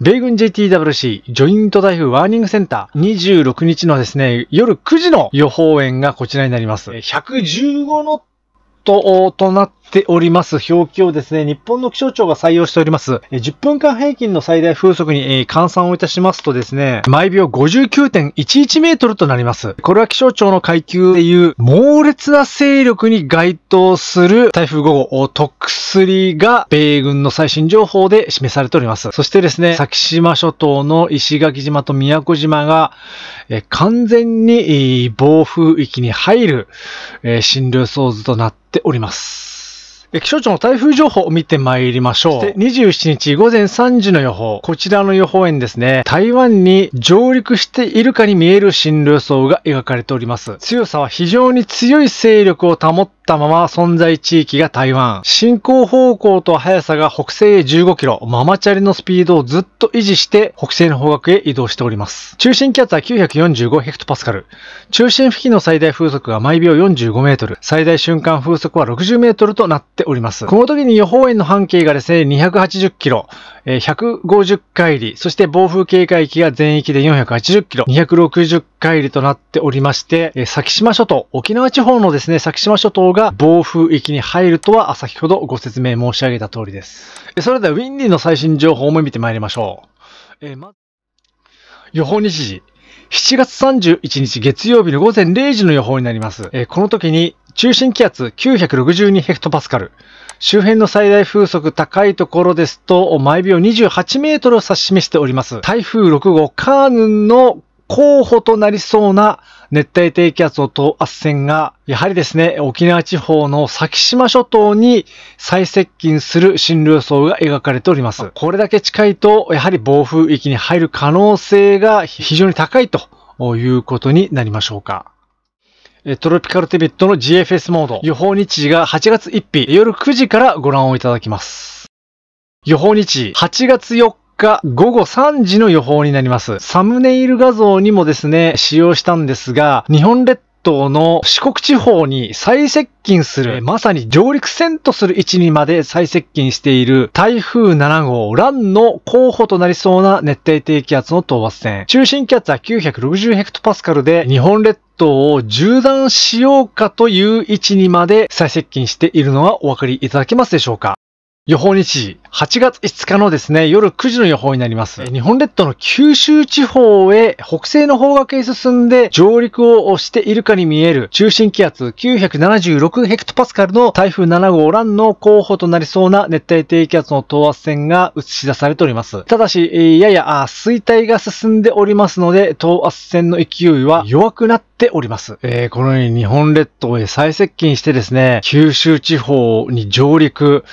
米軍 JTWC ジョイント台風ワーニングセンター26日のですね、夜9時の予報円がこちらになります。115ととなっております表記をですね、日本の気象庁が採用しております。10分間平均の最大風速に換算をいたしますとですね、毎秒59.11メートルとなります。これは気象庁の階級でいう猛烈な勢力に該当する台風5号特ッが米軍の最新情報で示されております。そしてですね、先島諸島の石垣島と宮古島が完全に暴風域に入る、えー、想図となってております。気象庁の台風情報を見てまいりましょう。27日午前3時の予報。こちらの予報円ですね。台湾に上陸しているかに見える進路予想が描かれております。強さは非常に強い勢力を保ったまま存在地域が台湾。進行方向と速さが北西へ15キロ。ママチャリのスピードをずっと維持して北西の方角へ移動しております。中心気圧は945ヘクトパスカル。中心付近の最大風速が毎秒45メートル。最大瞬間風速は60メートルとなってております。この時に予報円の半径がですね、280キロ、え150回り、そして暴風警戒域が全域で480キロ、260回りとなっておりまして、え先島諸島、沖縄地方のですね、先島諸島が暴風域に入るとは先ほどご説明申し上げた通りです。それではウィンディの最新情報も見てまいりましょう。えー、ま、予報日時。7月31日月曜日の午前0時の予報になります。えー、この時に中心気圧962ヘクトパスカル。周辺の最大風速高いところですと、毎秒28メートルを指し示しております。台風6号カーヌンの候補となりそうな熱帯低気圧を等圧線が、やはりですね、沖縄地方の先島諸島に最接近する進路予想が描かれております。これだけ近いと、やはり暴風域に入る可能性が非常に高いということになりましょうか。トロピカルテビットの GFS モード、予報日時が8月1日、夜9時からご覧をいただきます。予報日時、8月4日、午後3時の予報になります。サムネイル画像にもですね、使用したんですが、日本列島の四国地方に最接近する、まさに上陸線とする位置にまで最接近している台風7号、ランの候補となりそうな熱帯低気圧の等圧線。中心気圧は960ヘクトパスカルで、日本列島トを縦断しようかという位置にまで再接近しているのはお分かりいただけますでしょうか予報日時、8月5日のですね、夜9時の予報になります。日本列島の九州地方へ北西の方角へ進んで上陸をしているかに見える中心気圧976ヘクトパスカルの台風7号ランの候補となりそうな熱帯低気圧の等圧線が映し出されております。ただし、やや衰退が進んでおりますので、等圧線の勢いは弱くなっております。えー、このように日本列島へ最接近してですね、九州地方に上陸、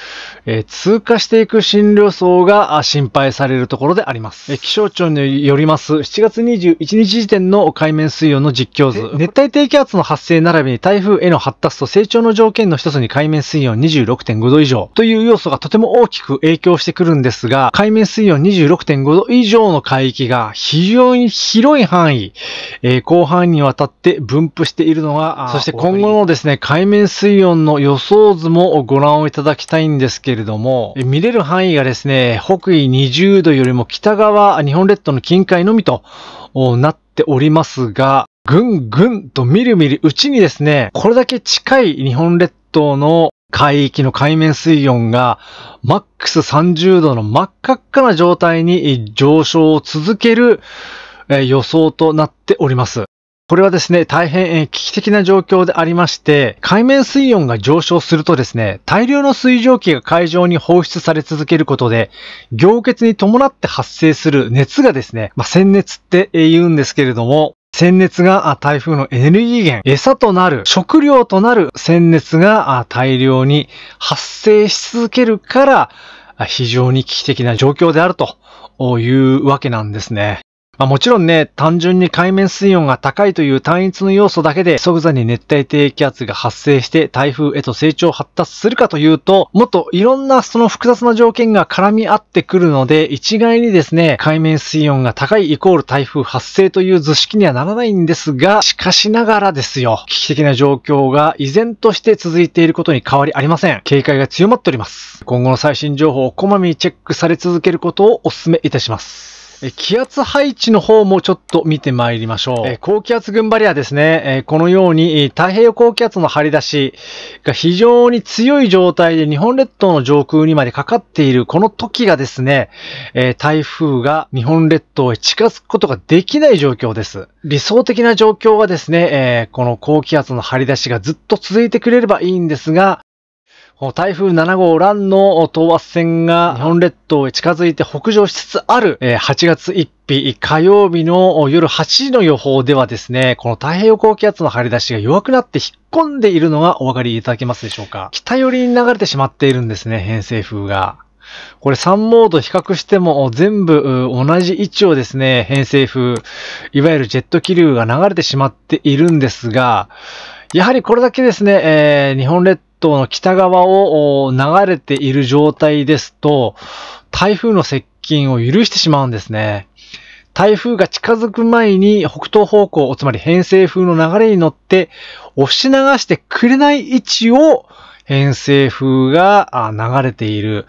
えー、通過していく弱診療層が心配されるところであります。気象庁によります、7月21日時点の海面水温の実況図。熱帯低気圧の発生並びに台風への発達と成長の条件の一つに海面水温26.5度以上という要素がとても大きく影響してくるんですが、海面水温26.5度以上の海域が非常に広い範囲、えー、広範囲にわたって分布しているのが、そして今後のですね、海面水温の予想図もご覧をいただきたいんですけれども、見れるる範囲がですね、北緯20度よりも北側、日本列島の近海のみとなっておりますが、ぐんぐんとみるみるうちにですね、これだけ近い日本列島の海域の海面水温がマックス30度の真っ赤っかな状態に上昇を続ける予想となっております。これはですね、大変危機的な状況でありまして、海面水温が上昇するとですね、大量の水蒸気が海上に放出され続けることで、凝結に伴って発生する熱がですね、まあ、鮮熱って言うんですけれども、鮮熱が台風のエネルギー源、餌となる、食料となる鮮熱が大量に発生し続けるから、非常に危機的な状況であるというわけなんですね。まあ、もちろんね、単純に海面水温が高いという単一の要素だけで即座に熱帯低気圧が発生して台風へと成長発達するかというと、もっといろんなその複雑な条件が絡み合ってくるので、一概にですね、海面水温が高いイコール台風発生という図式にはならないんですが、しかしながらですよ、危機的な状況が依然として続いていることに変わりありません。警戒が強まっております。今後の最新情報をこまめにチェックされ続けることをお勧めいたします。え気圧配置の方もちょっと見てまいりましょう。え高気圧群バリアですね、えこのように太平洋高気圧の張り出しが非常に強い状態で日本列島の上空にまでかかっているこの時がですね、え台風が日本列島へ近づくことができない状況です。理想的な状況はですね、えこの高気圧の張り出しがずっと続いてくれればいいんですが、台風7号ランの等圧線が日本列島へ近づいて北上しつつある8月1日火曜日の夜8時の予報ではですね、この太平洋高気圧の張り出しが弱くなって引っ込んでいるのがお分かりいただけますでしょうか。北寄りに流れてしまっているんですね、偏西風が。これ3モード比較しても全部同じ位置をですね、偏西風、いわゆるジェット気流が流れてしまっているんですが、やはりこれだけですね、えー、日本列島島の北側を流れている状態ですと、台風の接近を許してしまうんですね。台風が近づく前に北東方向、つまり偏西風の流れに乗って押し流してくれない位置を偏西風が流れている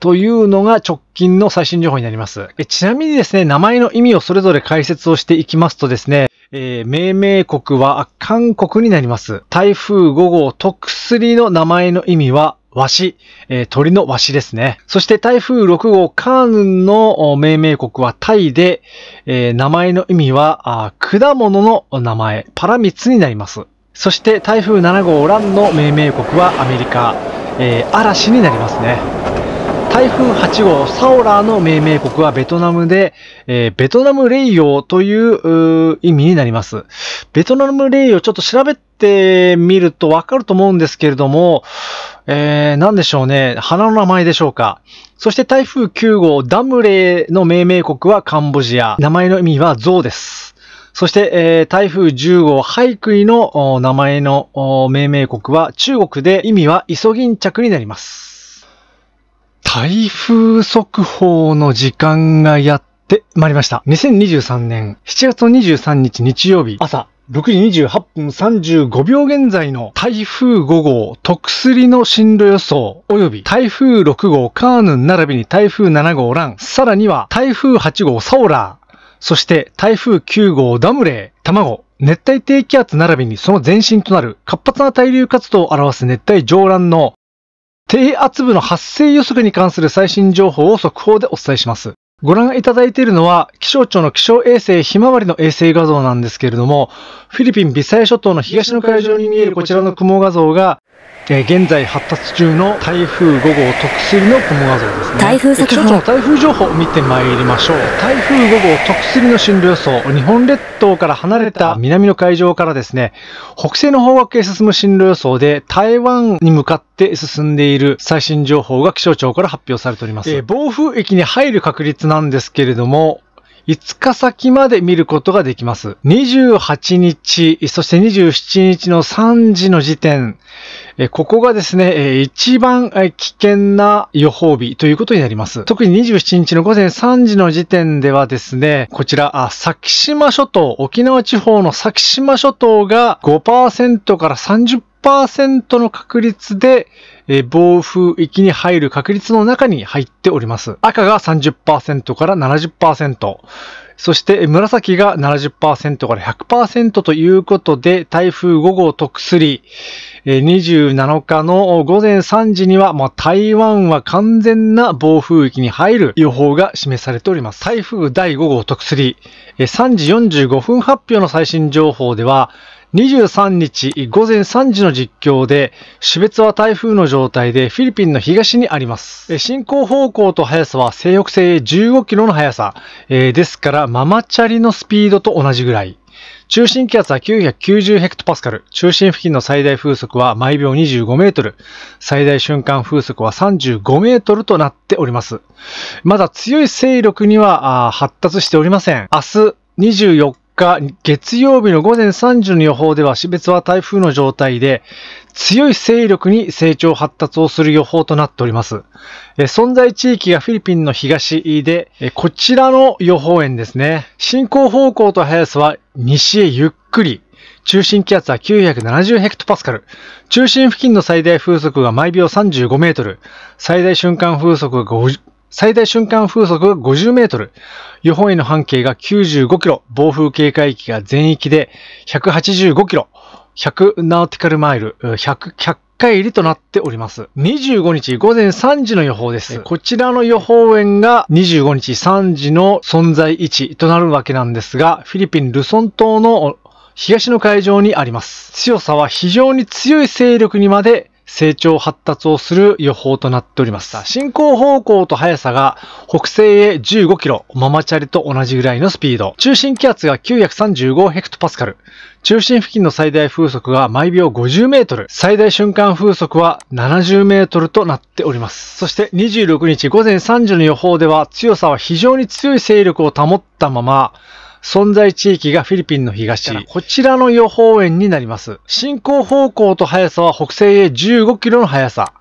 というのが直近の最新情報になります。ちなみにですね、名前の意味をそれぞれ解説をしていきますとですね、えー、命名国は韓国になります。台風5号特薬の名前の意味は、わし、えー、鳥のわしですね。そして台風6号カーヌンの命名国はタイで、えー、名前の意味は果物の名前、パラミツになります。そして台風7号ランの命名国はアメリカ、えー、嵐になりますね。台風8号サオラーの命名国はベトナムで、えー、ベトナムレイヨという意味になります。ベトナムレイヨちょっと調べてみるとわかると思うんですけれども、えー、でしょうね。花の名前でしょうか。そして台風9号ダムレイの命名国はカンボジア。名前の意味はゾウです。そして、えー、台風10号、ハイクイの名前の命名国は中国で意味はイソギンチャクになります。台風速報の時間がやってまいりました。2023年7月23日日曜日朝6時28分35秒現在の台風5号特薬の進路予想及び台風6号カーヌン並びに台風7号ラン、さらには台風8号サオラー、そして台風9号ダムレイ、卵、熱帯低気圧並びにその前身となる活発な対流活動を表す熱帯上乱の低圧部の発生予測に関する最新情報を速報でお伝えします。ご覧いただいているのは気象庁の気象衛星ひまわりの衛星画像なんですけれども、フィリピン・ビサイ諸島の東の海上に見えるこちらの雲画像が現在発達中の台風5号特すの雲画像ですね台風速報台風情報を見てまいりましょう台風5号特すの進路予想日本列島から離れた南の海上からですね北西の方角へ進む進路予想で台湾に向かって進んでいる最新情報が気象庁から発表されております、えー、暴風域に入る確率なんですけれども5日先まで見ることができます。28日、そして27日の3時の時点、えここがですね、え一番危険な予報日ということになります。特に27日の午前3時の時点ではですね、こちら、あ先島諸島、沖縄地方の先島諸島が5%から30% 1の確率で、え暴風域に入る確率の中に入っております。赤が30%から70%。そして紫が70%から100%ということで、台風5号トク27日の午前3時には、まあ、台湾は完全な暴風域に入る予報が示されております。台風第5号特3、3時45分発表の最新情報では、23日午前3時の実況で、種別は台風の状態でフィリピンの東にあります。進行方向と速さは西北西15キロの速さ、えー、ですからママチャリのスピードと同じぐらい。中心気圧は990ヘクトパスカル、中心付近の最大風速は毎秒25メートル、最大瞬間風速は35メートルとなっております。まだ強い勢力には発達しておりません。明日24月曜日の午前3時の予報では、死別は台風の状態で、強い勢力に成長発達をする予報となっております。存在地域がフィリピンの東で、こちらの予報円ですね。進行方向と速さは西へゆっくり。中心気圧は970ヘクトパスカル。中心付近の最大風速が毎秒35メートル。最大瞬間風速が最大瞬間風速50メートル、予報円の半径が95キロ、暴風警戒域が全域で185キロ、100ナーティカルマイル、100、100回入りとなっております。25日午前3時の予報です。こちらの予報円が25日3時の存在位置となるわけなんですが、フィリピン・ルソン島の東の海上にあります。強さは非常に強い勢力にまで成長発達をする予報となっております。進行方向と速さが北西へ15キロ、ママチャリと同じぐらいのスピード。中心気圧が935ヘクトパスカル。中心付近の最大風速が毎秒50メートル。最大瞬間風速は70メートルとなっております。そして26日午前3時の予報では強さは非常に強い勢力を保ったまま、存在地域がフィリピンの東、こちらの予報円になります。進行方向と速さは北西へ15キロの速さ。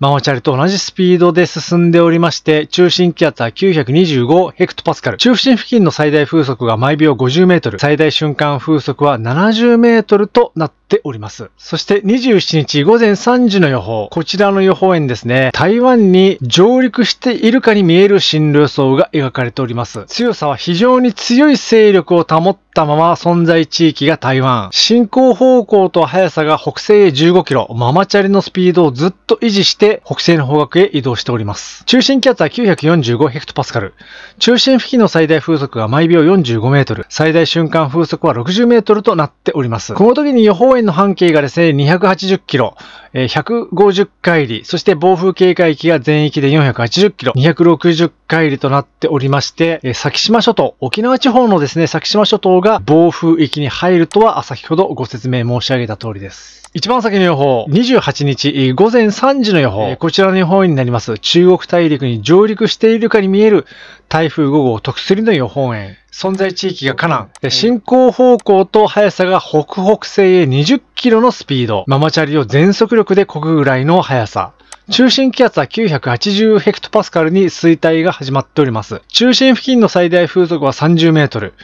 ママチャリと同じスピードで進んでおりまして、中心気圧は925ヘクトパスカル。中心付近の最大風速が毎秒50メートル、最大瞬間風速は70メートルとなってております。そして27日午前3時の予報。こちらの予報円ですね。台湾に上陸しているかに見える進路予想が描かれております。強さは非常に強い勢力を保ったまま存在地域が台湾。進行方向と速さが北西へ15キロ。ママチャリのスピードをずっと維持して北西の方角へ移動しております。中心気圧は945ヘクトパスカル。中心付近の最大風速が毎秒45メートル。最大瞬間風速は60メートルとなっております。この時に予報円面の半径がですね、280キロ、え150回り、そして暴風警戒域が全域で480キロ、260回りとなっておりまして、え先島諸島、沖縄地方のですね、先島諸島が暴風域に入るとは、先ほどご説明申し上げた通りです。一番先の予報、28日午前3時の予報、こちらの予報になります。中国大陸に上陸しているかに見える台風5号特釣の予報円、存在地域がカナン。で、進行方向と速さが北北西へ20キロのスピード。ママチャリを全速力で漕ぐぐらいの速さ。中心気圧は980ヘクトパスカルに衰退が始まっております。中心付近の最大風速は30メートル、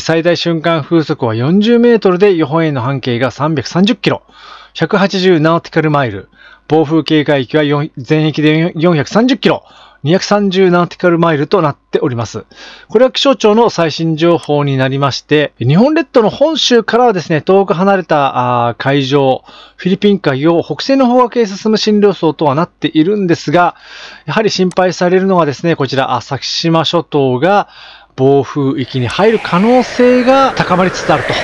最大瞬間風速は40メートルで予報円の半径が330キロ、180ナーティカルマイル、暴風警戒域は全域で430キロ、230ナーティカルマイルとなっております。これは気象庁の最新情報になりまして、日本列島の本州からはですね、遠く離れた海上、フィリピン海を北西の方角へ進む進路層とはなっているんですが、やはり心配されるのがですね、こちら、先島諸島が暴風域に入る可能性が高まりつつあるといっ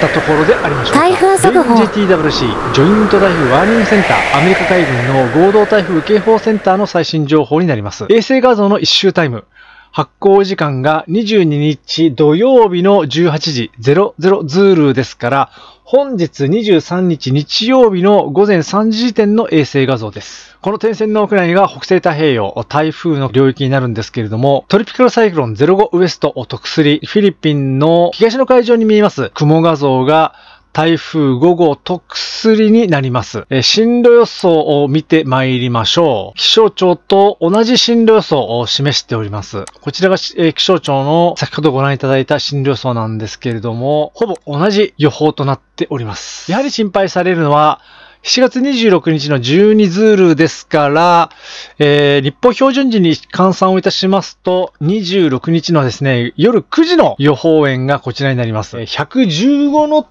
ったところでありましょう台風速報 GTWC ジョイント台風ワーニングセンターアメリカ海軍の合同台風警報センターの最新情報になります衛星画像の一周タイム発行時間が22日土曜日の18時00ズールですから、本日23日日曜日の午前3時時点の衛星画像です。この点線の奥内が北西太平洋、台風の領域になるんですけれども、トリピカルサイクロン05ウエスト、特3、フィリピンの東の海上に見えます雲画像が台風5号と薬になります。え進路予想を見て参りましょう。気象庁と同じ進路予想を示しております。こちらが、気象庁の先ほどご覧いただいた進路予想なんですけれども、ほぼ同じ予報となっております。やはり心配されるのは、7月26日の12ズールですから、えー、立法標準時に換算をいたしますと、26日のですね、夜9時の予報円がこちらになります。115の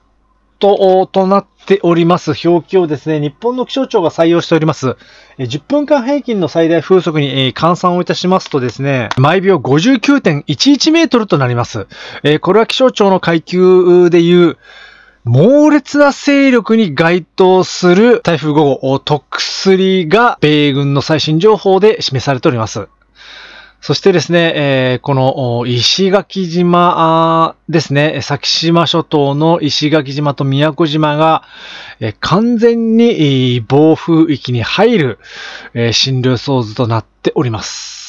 ととなっております表記をですね、日本の気象庁が採用しております。10分間平均の最大風速に換算をいたしますとですね、毎秒59.11メートルとなります。これは気象庁の階級でいう、猛烈な勢力に該当する台風5号、特3が米軍の最新情報で示されております。そしてですね、この石垣島ですね、先島諸島の石垣島と宮古島が、完全に暴風域に入る、えー、想図となっております。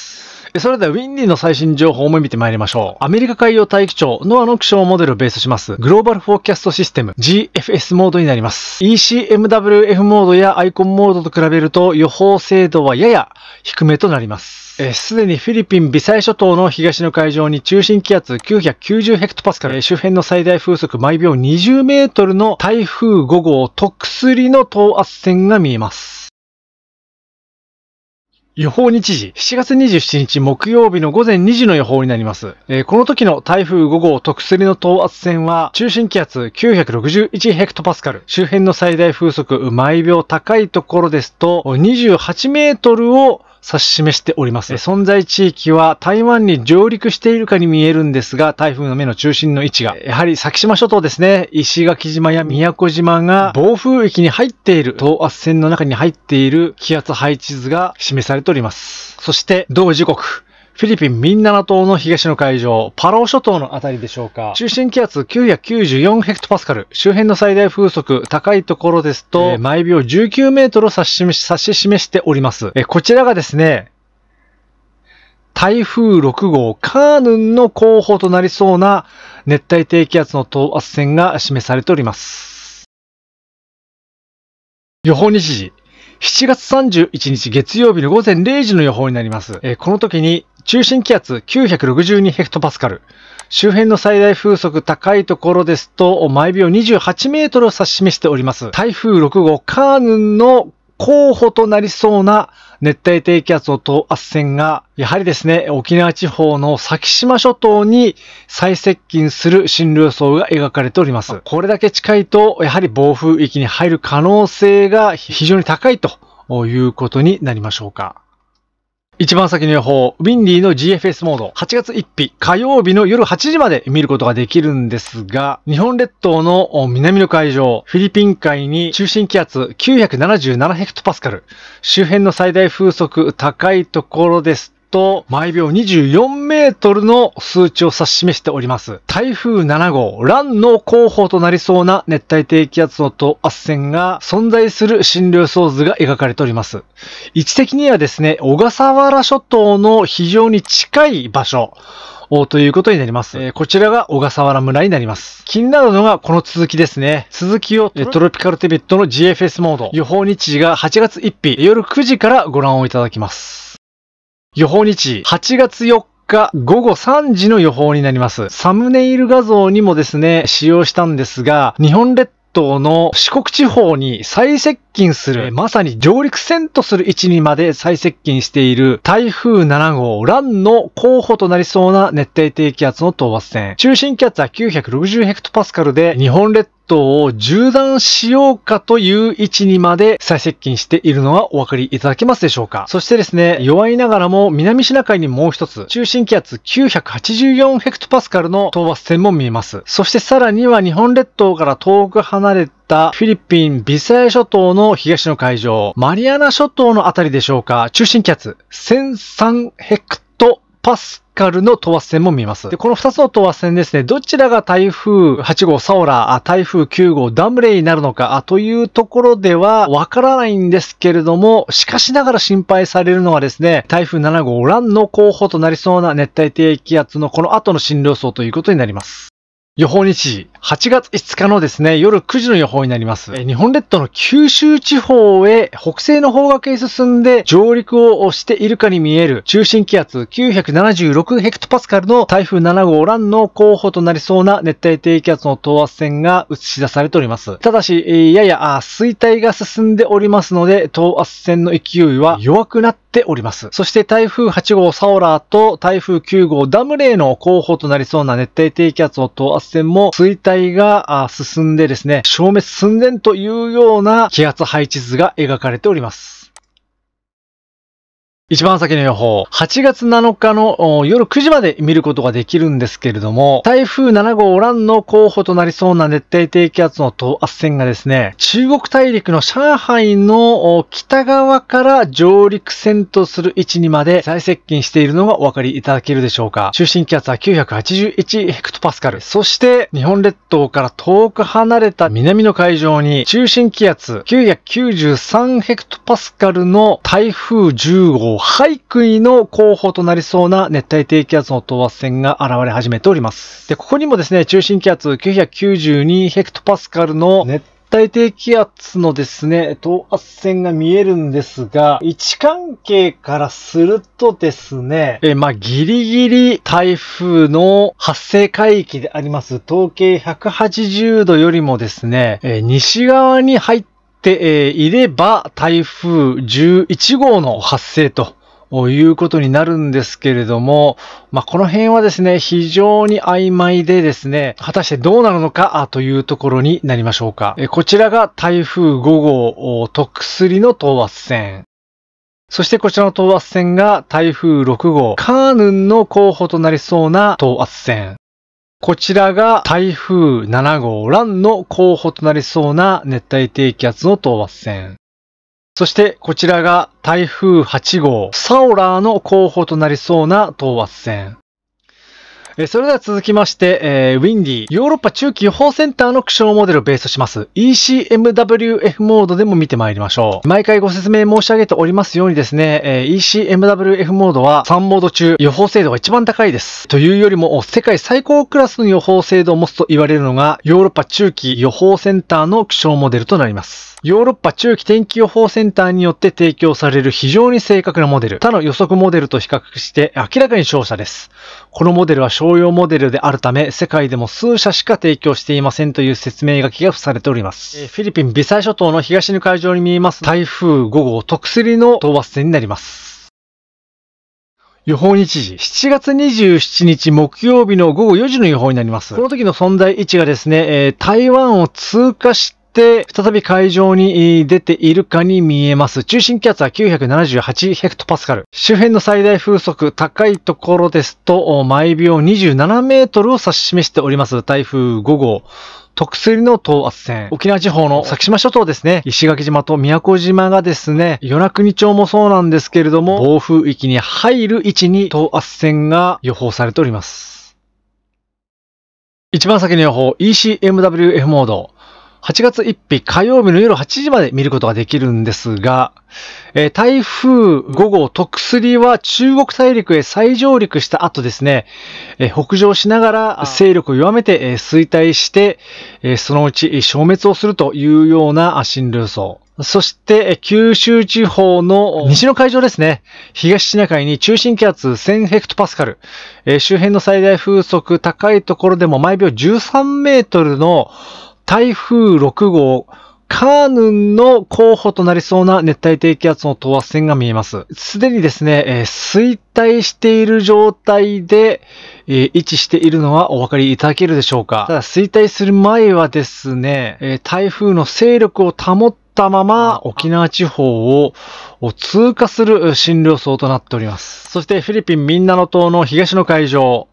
それではウィンリーの最新情報も見てまいりましょう。アメリカ海洋大気庁、ノアの気象モデルをベースします、グローバルフォーキャストシステム、GFS モードになります。ECMWF モードやアイコンモードと比べると予報精度はやや低めとなります。すでにフィリピン・ビサイ諸島の東の海上に中心気圧990ヘクトパスカル、周辺の最大風速毎秒20メートルの台風5号特すりの等圧線が見えます。予報日時、7月27日木曜日の午前2時の予報になります。えー、この時の台風5号特すの等圧線は、中心気圧961ヘクトパスカル、周辺の最大風速毎秒高いところですと、28メートルを指し示しております。存在地域は台湾に上陸しているかに見えるんですが、台風の目の中心の位置が、やはり先島諸島ですね、石垣島や宮古島が暴風域に入っている、等圧線の中に入っている気圧配置図が示されております。そして、同時刻、フィリピン・ミンナナ島の東の海上、パロー諸島のあたりでしょうか。中心気圧994ヘクトパスカル。周辺の最大風速、高いところですと、えー、毎秒19メートルを指し示し指し示しております。えー、こちらがですね、台風6号、カーヌンの候補となりそうな熱帯低気圧の等圧線が示されております。予報日時、7月31日月曜日の午前0時の予報になります。えー、この時に中心気圧962ヘクトパスカル。周辺の最大風速高いところですと、毎秒28メートルを指し示しております。台風6号カーヌンの候補となりそうな熱帯低気圧を等圧線が、やはりですね、沖縄地方の先島諸島に最接近する進路予想が描かれております。これだけ近いと、やはり暴風域に入る可能性が非常に高いということになりましょうか。一番先の予報、ウィンディの GFS モード、8月1日火曜日の夜8時まで見ることができるんですが、日本列島の南の海上、フィリピン海に中心気圧977ヘクトパスカル、周辺の最大風速高いところですと毎秒24メートルの数値を指し示しております。台風7号、乱の候補となりそうな熱帯低気圧の等圧線が存在する診療予想図が描かれております。位置的にはですね、小笠原諸島の非常に近い場所、ということになります、えー、こちらが小笠原村になります。気になるのがこの続きですね。続きを、えトロピカルティビットの GFS モード予報日時が8月1日夜9時からご覧をいただきます。予報日8月4日午後3時の予報になります。サムネイル画像にもですね、使用したんですが、日本列島の四国地方に最接近する、まさに上陸線とする位置にまで最接近している台風7号、ランの候補となりそうな熱帯低気圧の等圧線。中心気圧は960ヘクトパスカルで、日本列島トを縦断しようかという位置にまで最接近しているのがお分かりいただけますでしょうか。そしてですね、弱いながらも南シナ海にもう一つ、中心気圧984ヘクトパスカルの討伐線も見えます。そしてさらには日本列島から遠く離れたフィリピン・ビサイ諸島の東の海上、マリアナ諸島のあたりでしょうか、中心気圧1003ヘクトパスカルの等圧線も見ます。で、この2つの等圧線ですね、どちらが台風8号サオラ、台風9号ダムレイになるのかというところではわからないんですけれども、しかしながら心配されるのはですね、台風7号ランの候補となりそうな熱帯低気圧のこの後の進路予想ということになります。予報日時、8月5日のですね、夜9時の予報になります。日本列島の九州地方へ北西の方角へ進んで上陸をしているかに見える中心気圧976ヘクトパスカルの台風7号ランの候補となりそうな熱帯低気圧の等圧線が映し出されております。ただし、やや衰退が進んでおりますので、等圧線の勢いは弱くなっております。そして台風8号サオラーと台風9号ダムレイの候補となりそうな熱帯低気圧の等圧線も衰退体が進んでですね、消滅寸前というような気圧配置図が描かれております。一番先の予報。8月7日の夜9時まで見ることができるんですけれども、台風7号ランの候補となりそうな熱帯低気圧の等圧線がですね、中国大陸の上海の北側から上陸線とする位置にまで最接近しているのがお分かりいただけるでしょうか。中心気圧は981ヘクトパスカル。そして、日本列島から遠く離れた南の海上に中心気圧993ヘクトパスカルの台風10号クイの候補となりそうな熱帯低気圧の等圧線が現れ始めております。で、ここにもですね、中心気圧992ヘクトパスカルの熱帯低気圧のですね、等圧線が見えるんですが、位置関係からするとですね、えまあ、ギリギリ台風の発生海域であります、統計180度よりもですね、え西側に入っていれば、台風11号の発生ということになるんですけれども、まあ、この辺はですね、非常に曖昧でですね、果たしてどうなるのかというところになりましょうか。こちらが台風5号、特薬の等圧線。そしてこちらの等圧線が台風6号、カーヌンの候補となりそうな等圧線。こちらが台風7号ランの候補となりそうな熱帯低気圧の討伐線。そしてこちらが台風8号サオラーの候補となりそうな討伐線。えそれでは続きまして、えー、ウィンディ、ヨーロッパ中期予報センターのョンモデルをベースとします ECMWF モードでも見てまいりましょう。毎回ご説明申し上げておりますようにですね、えー、ECMWF モードは3モード中予報精度が一番高いです。というよりも、世界最高クラスの予報精度を持つと言われるのが、ヨーロッパ中期予報センターのョンモデルとなります。ヨーロッパ中期天気予報センターによって提供される非常に正確なモデル、他の予測モデルと比較して明らかに勝者です。このモデルは商用モデルであるため、世界でも数社しか提供していませんという説明書きが付されております。フィリピン・ビサイ諸島の東の海上に見えます台風5号特釣りの討伐船になります。予報日時、7月27日木曜日の午後4時の予報になります。この時の存在位置がですね、えー、台湾を通過して、、再び海上に出ているかに見えます。中心気圧は978ヘクトパスカル。周辺の最大風速、高いところですと、毎秒27メートルを指し示しております。台風5号。特水の等圧線。沖縄地方の先島諸島ですね。石垣島と宮古島がですね、与那国町もそうなんですけれども、暴風域に入る位置に等圧線が予報されております。一番先の予報、ECMWF モード。8月1日火曜日の夜8時まで見ることができるんですが、えー、台風5号特釣は中国大陸へ再上陸した後ですね、えー、北上しながら勢力を弱めて、えー、衰退して、えそのうち消滅をするというような進路予想。そして、九州地方の西の海上ですね。東シナ海に中心気圧1000ヘクトパスカル。周辺の最大風速高いところでも毎秒13メートルの台風6号、カーヌンの候補となりそうな熱帯低気圧の等圧線が見えます。すでにですね、えー、衰退している状態で、えー、位置しているのはお分かりいただけるでしょうか。ただ衰退する前はですね、えー、台風の勢力を保ったまま沖縄地方を通過する進路層となっております。そしてフィリピンみんなの島の東の海上、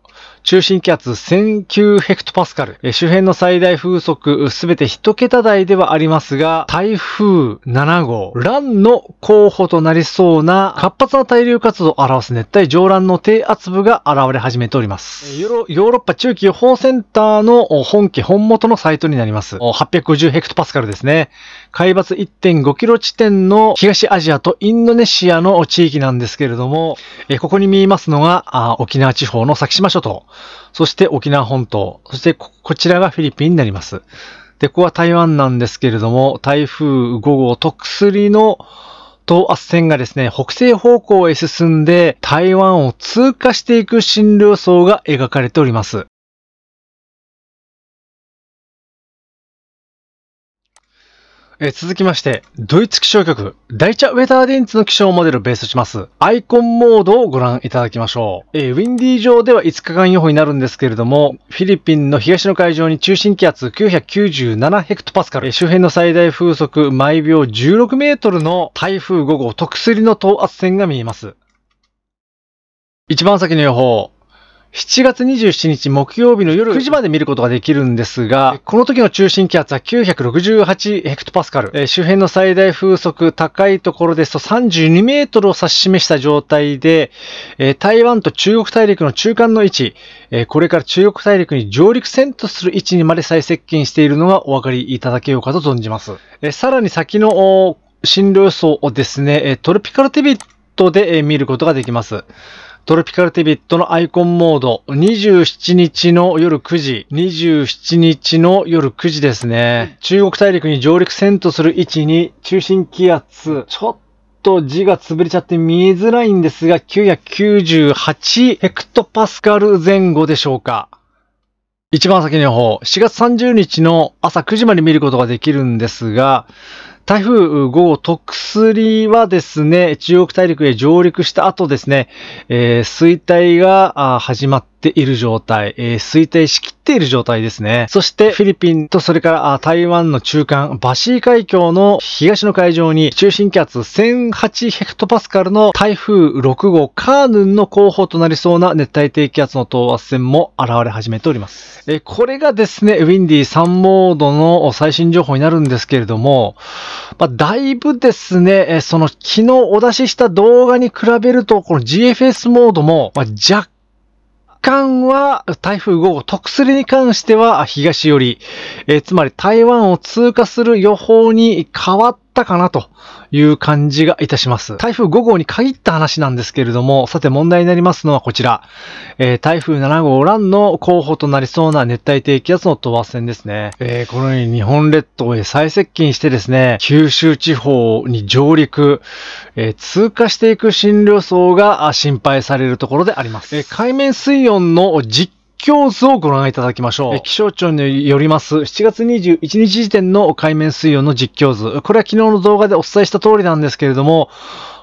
中心気圧1009ヘクトパスカル、周辺の最大風速すべて1桁台ではありますが、台風7号、乱の候補となりそうな活発な対流活動を表す熱帯上乱の低圧部が現れ始めております。ヨーロッパ中期予報センターの本家本元のサイトになります。850ヘクトパスカルですね。海抜1.5キロ地点の東アジアとインドネシアの地域なんですけれども、えここに見えますのが沖縄地方の先島諸島、そして沖縄本島、そしてこちらがフィリピンになります。で、ここは台湾なんですけれども、台風5号特薬の等圧線がですね、北西方向へ進んで台湾を通過していく診療層が描かれております。え続きまして、ドイツ気象局、大茶ウェザーンツの気象モデルをベースします、アイコンモードをご覧いただきましょう。えー、ウィンディー上では5日間予報になるんですけれども、フィリピンの東の海上に中心気圧997ヘクトパスカル、えー、周辺の最大風速毎秒16メートルの台風5号特すりの等圧線が見えます。一番先の予報、7月27日木曜日の夜9時まで見ることができるんですが、この時の中心気圧は968ヘクトパスカル、周辺の最大風速高いところですと32メートルを指し示した状態で、台湾と中国大陸の中間の位置、これから中国大陸に上陸戦とする位置にまで最接近しているのがお分かりいただけようかと存じます。さらに先の進路予想をですね、トロピカルテビットで見ることができます。トロピカルティビットのアイコンモード、27日の夜9時、27日の夜9時ですね。中国大陸に上陸戦とする位置に中心気圧、ちょっと字が潰れちゃって見えづらいんですが、998ヘクトパスカル前後でしょうか。一番先の方、4月30日の朝9時まで見ることができるんですが、台風5特3はですね、中国大陸へ上陸した後ですね、えー、衰退が始まってっている状態、えー、推定しきっている状態ですね。そしてフィリピンとそれから台湾の中間、バシー海峡の東の海上に中心気圧1008ヘクトパスカルの台風6号カーヌンの候補となりそうな熱帯低気圧の等圧線も現れ始めております。えー、これがですね、ウィンディー3モードの最新情報になるんですけれども、まあ、だいぶですね、えー、その昨日お出しした動画に比べると、この GFS モードも、まあ、若干は台風5号、特すりに関しては東寄り、えー、つまり台湾を通過する予報に変わっったかなという感じがいたします。台風5号に限った話なんですけれども、さて問題になりますのはこちら。えー、台風7号ランの候補となりそうな熱帯低気圧の等圧線ですね。えー、このように日本列島へ最接近してですね、九州地方に上陸、えー、通過していく進路層が心配されるところであります。え海面水温の実況図をご覧いただきましょう。気象庁によります、7月21日時点の海面水温の実況図。これは昨日の動画でお伝えした通りなんですけれども、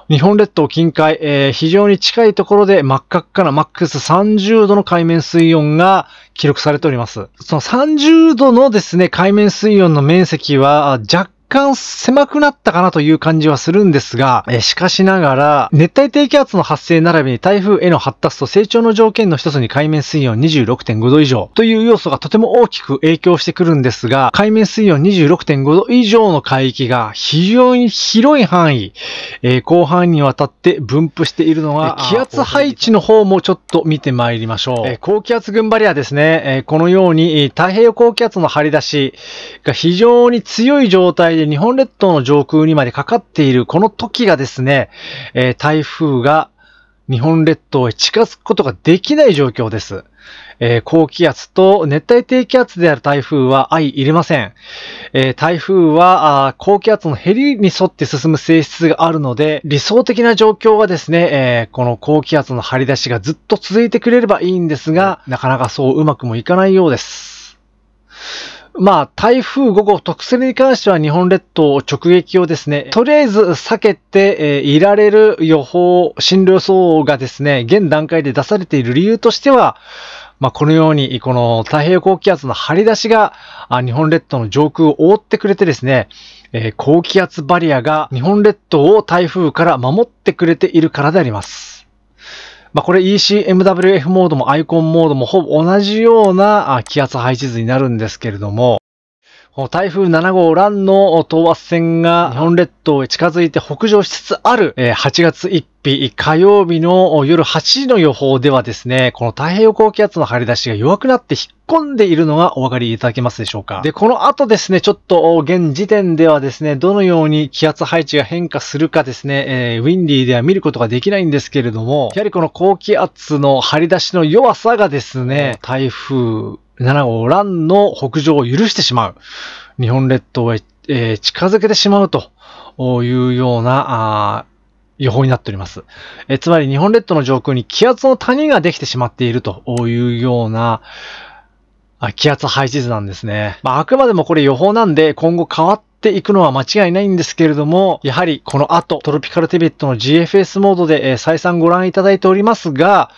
日本列島近海、えー、非常に近いところで真っ赤からマックス30度の海面水温が記録されております。その30度のですね、海面水温の面積は若間狭くなったかなという感じはするんですが、えしかしながら、熱帯低気圧の発生並びに台風への発達と成長の条件の一つに海面水温26.5度以上という要素がとても大きく影響してくるんですが、海面水温26.5度以上の海域が非常に広い範囲、えー、広範囲にわたって分布しているのが、気圧配置の方もちょっと見てまいりましょう。え高気圧群バリアですね、えこのように太平洋高気圧の張り出しが非常に強い状態で日本列島の上空にまでかかっているこの時がですね、えー、台風が日本列島へ近づくことができない状況です。えー、高気圧と熱帯低気圧である台風は相入れません。えー、台風は高気圧のヘりに沿って進む性質があるので、理想的な状況はですね、えー、この高気圧の張り出しがずっと続いてくれればいいんですが、なかなかそううまくもいかないようです。まあ、台風5号特性に関しては日本列島直撃をですね、とりあえず避けて、えいられる予報、進路予想がですね、現段階で出されている理由としては、まあ、このように、この太平洋高気圧の張り出しが、日本列島の上空を覆ってくれてですね、え高気圧バリアが日本列島を台風から守ってくれているからであります。まあ、これ ECMWF モードもアイコンモードもほぼ同じような気圧配置図になるんですけれども、台風7号ランの等圧線が日本列島へ近づいて北上しつつある8月1日火曜日の夜8時の予報ではですね、この太平洋高気圧の張り出しが弱くなって引っ込んでいるのがお分かりいただけますでしょうか。で、この後ですね、ちょっと現時点ではですね、どのように気圧配置が変化するかですね、えー、ウィンディーでは見ることができないんですけれども、やはりこの高気圧の張り出しの弱さがですね、台風7号、ンの北上を許してしまう。日本列島へ、えー、近づけてしまうというような、予報になっております。えつまり日本列島の上空に気圧の谷ができてしまっているというような、気圧配置図なんですね。まあ、あくまでもこれ予報なんで今後変わっていくのは間違いないんですけれども、やはりこの後、トロピカルティベットの GFS モードで、え再三ご覧いただいておりますが、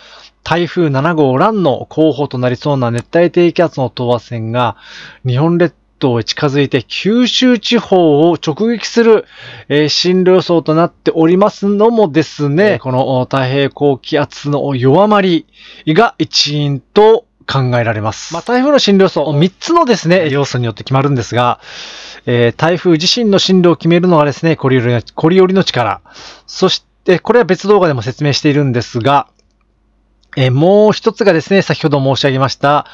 台風7号ランの候補となりそうな熱帯低気圧の等圧線が日本列島へ近づいて九州地方を直撃する、えー、進路予想となっておりますのもですね、この太平高気圧の弱まりが一因と考えられます。まあ、台風の進路予想、3つのですね、要素によって決まるんですが、えー、台風自身の進路を決めるのがですね、これよりの力。そして、これは別動画でも説明しているんですが、えもう一つがですね、先ほど申し上げました、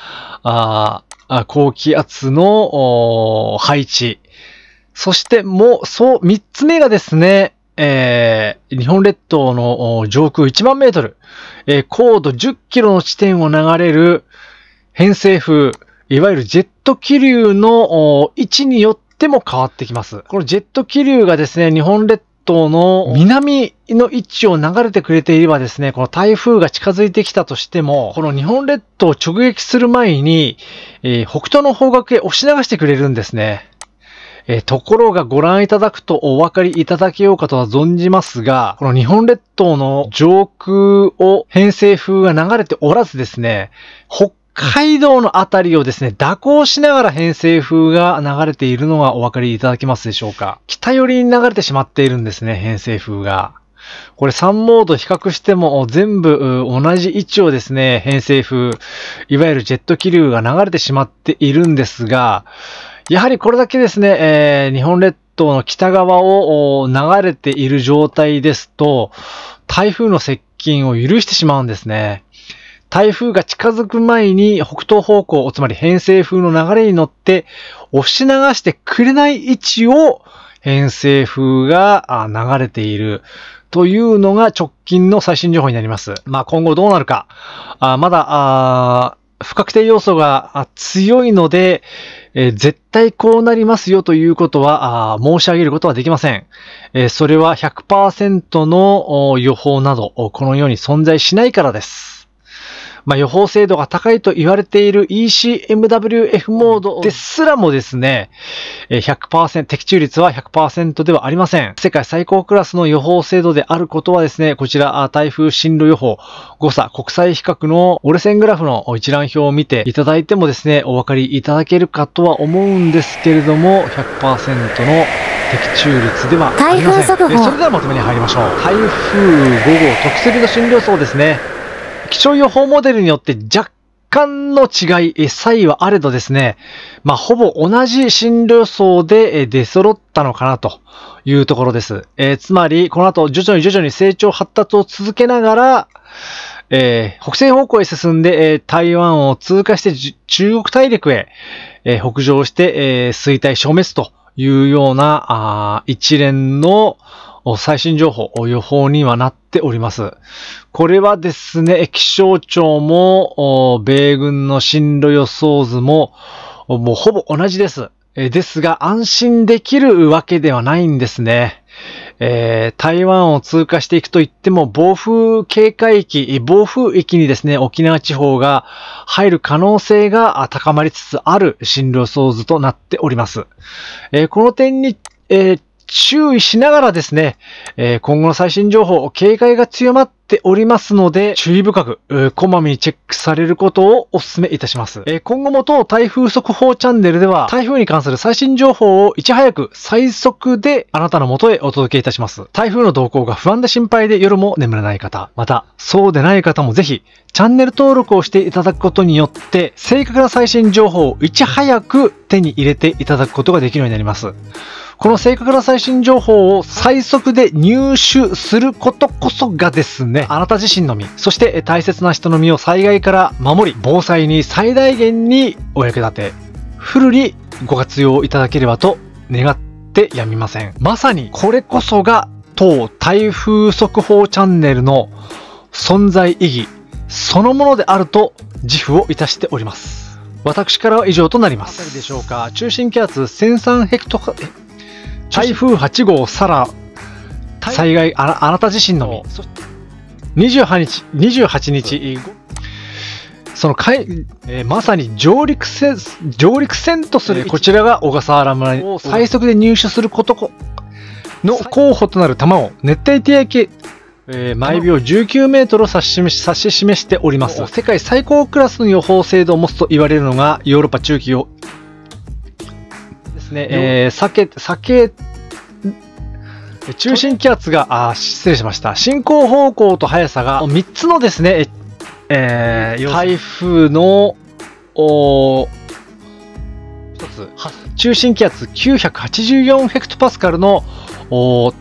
あ高気圧の配置。そしてもう、そう、三つ目がですね、えー、日本列島の上空1万メートル、えー、高度10キロの地点を流れる偏西風、いわゆるジェット気流の位置によっても変わってきます。このジェット気流がですね、日本列島の南の位置を流れてくれていればですね、この台風が近づいてきたとしても、この日本列島を直撃する前に、えー、北東の方角へ押し流してくれるんですね。えー、ところがご覧いただくとお分かりいただけようかとは存じますが、この日本列島の上空を偏西風が流れておらずですね、北海道のあたりをですね、蛇行しながら偏西風が流れているのはお分かりいただけますでしょうか北寄りに流れてしまっているんですね、偏西風が。これ3モード比較しても全部同じ位置をですね、偏西風、いわゆるジェット気流が流れてしまっているんですが、やはりこれだけですね、えー、日本列島の北側を流れている状態ですと、台風の接近を許してしまうんですね。台風が近づく前に北東方向、つまり偏西風の流れに乗って押し流してくれない位置を偏西風が流れているというのが直近の最新情報になります。まあ今後どうなるか。あまだ不確定要素が強いので、えー、絶対こうなりますよということは申し上げることはできません。えー、それは100%の予報など、このように存在しないからです。まあ、予報精度が高いと言われている ECMWF モードですらもですね、100%、的中率は100%ではありません。世界最高クラスの予報精度であることはですね、こちら、台風進路予報、誤差、国際比較の折れ線グラフの一覧表を見ていただいてもですね、お分かりいただけるかとは思うんですけれども、100%の的中率ではありません。台風速報。それではまとめに入りましょう。台風5号、特設の進路予想ですね。気象予報モデルによって若干の違い、差異はあれどですね、まあ、ほぼ同じ進路予想で出揃ったのかなというところです。えー、つまり、この後徐々に徐々に成長発達を続けながら、えー、北西方向へ進んで、えー、台湾を通過して中国大陸へ、えー、北上して、え衰退消滅というような、あ一連の最新情報、予報にはなっております。これはですね、気象庁も、米軍の進路予想図も、もうほぼ同じです。ですが、安心できるわけではないんですね。えー、台湾を通過していくといっても、暴風警戒域、暴風域にですね、沖縄地方が入る可能性が高まりつつある進路想図となっております。えー、この点に、えー注意しながらですね、え今後の最新情報、警戒が強まっておりますので、注意深く、こまめにチェックされることをお勧めいたします。え今後も当台風速報チャンネルでは、台風に関する最新情報をいち早く最速であなたのもとへお届けいたします。台風の動向が不安で心配で夜も眠れない方、また、そうでない方もぜひ、チャンネル登録をしていただくことによって、正確な最新情報をいち早く手に入れていただくことができるようになります。この正確な最新情報を最速で入手することこそがですね、あなた自身の身、そして大切な人の身を災害から守り、防災に最大限にお役立て、フルにご活用いただければと願ってやみません。まさにこれこそが当台風速報チャンネルの存在意義そのものであると自負をいたしております。私からは以上となります。でしょうか中心気圧1003ヘクト台風8号さら災害ああなた自身のみ28日 ,28 日そのかい、えー、まさに上陸せ上陸船とする、こちらが小笠原村に最速で入手することの候補となる弾を熱帯低気えー、毎秒19メートルを指し示しております。世界最高クラスの予報精度を持つと言われるのが、ヨーロッパ中期をですね。えー、酒、酒、中心気圧が、あ、失礼しました。進行方向と速さが3つのですね、えー、台風の、お一つ、中心気圧984ヘクトパスカルの、お